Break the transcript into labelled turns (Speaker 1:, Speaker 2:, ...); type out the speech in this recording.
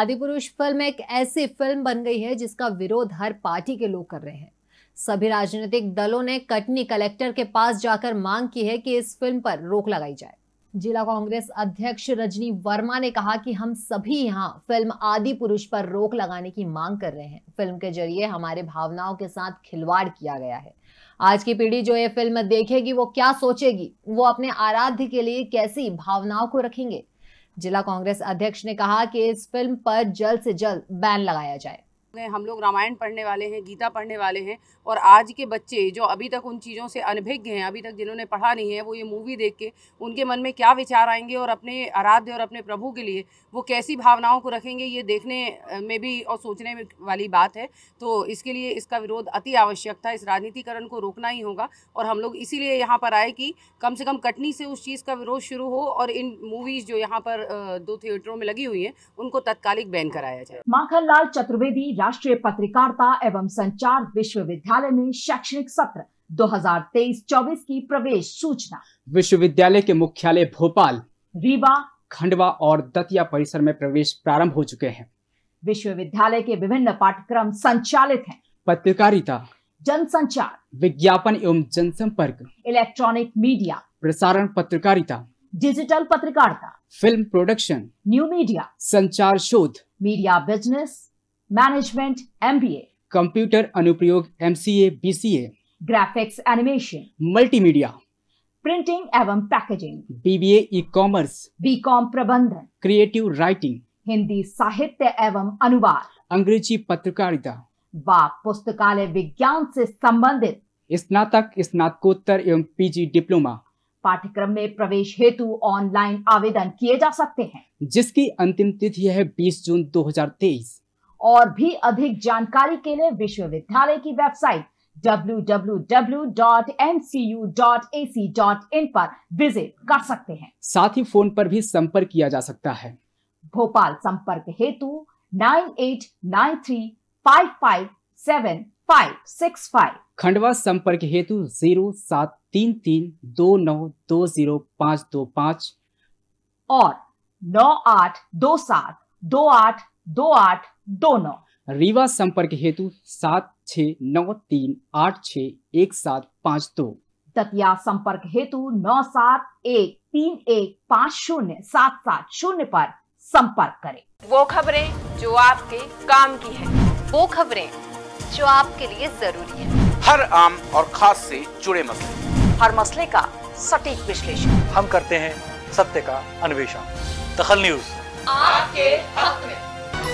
Speaker 1: Adipurush film एक ऐसी film बन गई है जिसका विरोध हर पार्टी के लोग कर रहे हैं सभी राजनीतिक दलों ने कटनी कलेक्टर के पास जाकर मांग की है कि इस फिल्म पर रोक लगाई जाए जिला कांग्रेस अध्यक्ष रजनी वर्मा ने कहा कि हम सभी यहाँ फिल्म आदि पुरुष पर रोक लगाने की मांग कर रहे हैं फिल्म के जरिए हमारे भावनाओं के साथ खिलवाड़ किया गया है आज की पीढ़ी जो ये फिल्म देखेगी वो क्या सोचेगी वो अपने आराध्य के लिए कैसी भावनाओं को रखेंगे जिला कांग्रेस अध्यक्ष ने कहा कि इस फिल्म पर जल्द से जल्द बैन लगाया जाए
Speaker 2: हम लोग रामायण पढ़ने वाले हैं गीता पढ़ने वाले हैं और आज के बच्चे जो अभी तक उन चीज़ों से अनभिज्ञ हैं अभी तक जिन्होंने पढ़ा नहीं है वो ये मूवी देख के उनके मन में क्या विचार आएंगे और अपने आराध्य और अपने प्रभु के लिए वो कैसी भावनाओं को रखेंगे ये देखने में भी और सोचने में वाली बात है तो इसके लिए इसका विरोध अति आवश्यक था इस राजनीतिकरण को रोकना ही होगा और हम लोग इसीलिए यहाँ पर आए कि कम से कम कटनी से उस चीज़ का विरोध शुरू हो और इन मूवीज़ जो यहाँ पर दो थिएटरों में लगी हुई हैं उनको तत्कालिक बैन कराया जाए
Speaker 3: माखन लाल चतुर्वेदी राष्ट्रीय पत्रकारिता एवं संचार विश्वविद्यालय में शैक्षणिक सत्र 2023-24 की प्रवेश सूचना
Speaker 4: विश्वविद्यालय के मुख्यालय भोपाल रीवा खंडवा और दतिया परिसर में प्रवेश प्रारंभ हो चुके हैं
Speaker 3: विश्वविद्यालय के विभिन्न पाठ्यक्रम संचालित हैं
Speaker 4: पत्रकारिता जनसंचार विज्ञापन एवं जनसंपर्क
Speaker 3: इलेक्ट्रॉनिक मीडिया
Speaker 4: प्रसारण पत्रकारिता
Speaker 3: डिजिटल पत्रकारिता
Speaker 4: फिल्म प्रोडक्शन न्यू मीडिया संचार शोध
Speaker 3: media business management M B A
Speaker 4: computer अनुप्रयोग M C A B C A
Speaker 3: graphics animation multimedia printing एवं packaging
Speaker 4: BBA e commerce B com प्रबंधन creative writing Hindi
Speaker 3: साहित्य एवं अनुवाद
Speaker 4: अंग्रेजी पत्रकारिता
Speaker 3: व पुस्तकालय विज्ञान से संबंधित
Speaker 4: स्नातक स्नातकोत्तर एवं पीजी डिप्लोमा
Speaker 3: पाठ्यक्रम में प्रवेश हेतु ऑनलाइन आवेदन किए जा सकते हैं
Speaker 4: जिसकी अंतिम तिथि है 20 जून 2023
Speaker 3: और भी अधिक जानकारी के लिए विश्वविद्यालय की वेबसाइट www.mcu.ac.in पर विजिट कर सकते हैं
Speaker 4: साथ ही फोन पर भी संपर्क किया जा सकता है
Speaker 3: भोपाल संपर्क हेतु nine eight nine three five five seven five six five
Speaker 4: Khandwa संपर्क हेतु जीरो सात तीन तीन दो नौ दो जीरो पाँच दो पाँच और नौ आठ दो सात दो आठ दो आठ दो नौ रीवा संपर्क हेतु सात छ नौ तीन आठ छ एक सात पाँच दो
Speaker 3: दतिया संपर्क हेतु नौ सात एक तीन एक पाँच शून्य सात सात शून्य पर संपर्क करें वो
Speaker 1: खबरें जो आपके काम की है वो खबरें जो आपके लिए जरूरी है
Speaker 4: हर आम और खास से जुड़े मसले
Speaker 3: हर मसले का सटीक विश्लेषण
Speaker 4: हम करते हैं सत्य का अन्वेषण दखल न्यूज
Speaker 3: आपके